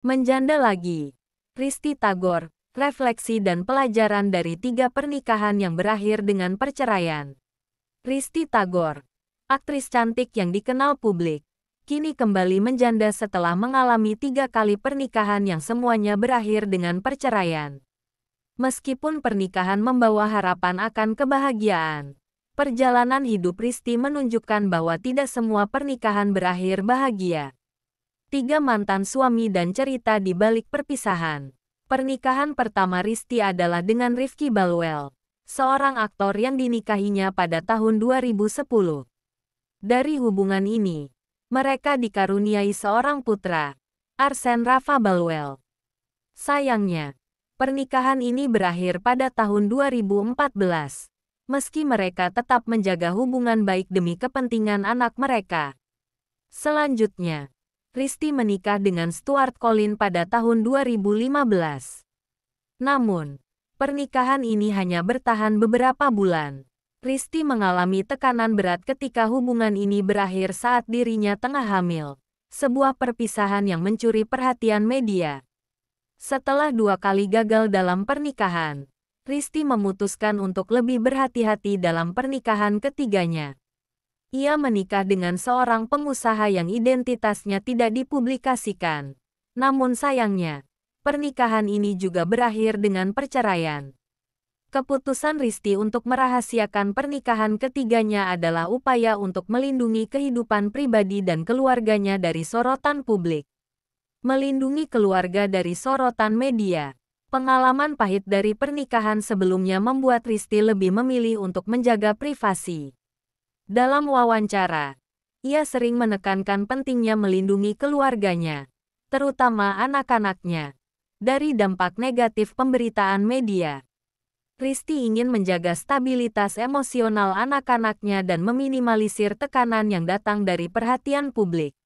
Menjanda lagi. Risti Tagor, refleksi dan pelajaran dari tiga pernikahan yang berakhir dengan perceraian. Risti Tagor, aktris cantik yang dikenal publik, kini kembali menjanda setelah mengalami tiga kali pernikahan yang semuanya berakhir dengan perceraian. Meskipun pernikahan membawa harapan akan kebahagiaan, perjalanan hidup Risti menunjukkan bahwa tidak semua pernikahan berakhir bahagia tiga mantan suami dan cerita di balik perpisahan. Pernikahan pertama Risti adalah dengan Rifki Balwell, seorang aktor yang dinikahinya pada tahun 2010. Dari hubungan ini, mereka dikaruniai seorang putra, Arsen Rafa Balwell. Sayangnya, pernikahan ini berakhir pada tahun 2014. Meski mereka tetap menjaga hubungan baik demi kepentingan anak mereka. Selanjutnya, Risti menikah dengan Stuart Collin pada tahun 2015. Namun, pernikahan ini hanya bertahan beberapa bulan. Risti mengalami tekanan berat ketika hubungan ini berakhir saat dirinya tengah hamil. Sebuah perpisahan yang mencuri perhatian media. Setelah dua kali gagal dalam pernikahan, Risti memutuskan untuk lebih berhati-hati dalam pernikahan ketiganya ia menikah dengan seorang pengusaha yang identitasnya tidak dipublikasikan. Namun sayangnya, pernikahan ini juga berakhir dengan perceraian. Keputusan Risti untuk merahasiakan pernikahan ketiganya adalah upaya untuk melindungi kehidupan pribadi dan keluarganya dari sorotan publik. Melindungi keluarga dari sorotan media. Pengalaman pahit dari pernikahan sebelumnya membuat Risti lebih memilih untuk menjaga privasi. Dalam wawancara, ia sering menekankan pentingnya melindungi keluarganya, terutama anak-anaknya, dari dampak negatif pemberitaan media. Risti ingin menjaga stabilitas emosional anak-anaknya dan meminimalisir tekanan yang datang dari perhatian publik.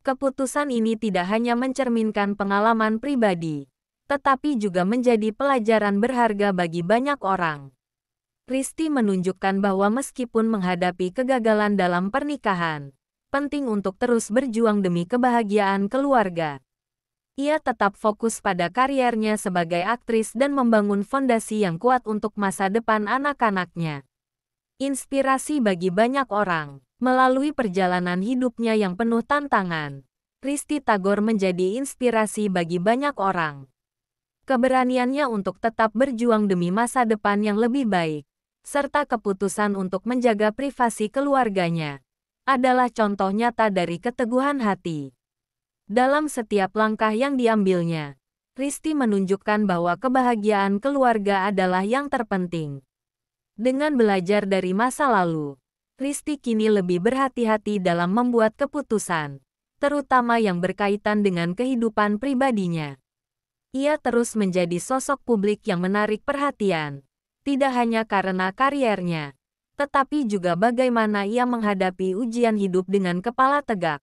Keputusan ini tidak hanya mencerminkan pengalaman pribadi, tetapi juga menjadi pelajaran berharga bagi banyak orang. Risti menunjukkan bahwa meskipun menghadapi kegagalan dalam pernikahan, penting untuk terus berjuang demi kebahagiaan keluarga. Ia tetap fokus pada kariernya sebagai aktris dan membangun fondasi yang kuat untuk masa depan anak-anaknya. Inspirasi bagi banyak orang melalui perjalanan hidupnya yang penuh tantangan. Risti Tagor menjadi inspirasi bagi banyak orang. Keberaniannya untuk tetap berjuang demi masa depan yang lebih baik serta keputusan untuk menjaga privasi keluarganya, adalah contoh nyata dari keteguhan hati. Dalam setiap langkah yang diambilnya, Risti menunjukkan bahwa kebahagiaan keluarga adalah yang terpenting. Dengan belajar dari masa lalu, Risti kini lebih berhati-hati dalam membuat keputusan, terutama yang berkaitan dengan kehidupan pribadinya. Ia terus menjadi sosok publik yang menarik perhatian, tidak hanya karena kariernya, tetapi juga bagaimana ia menghadapi ujian hidup dengan kepala tegak.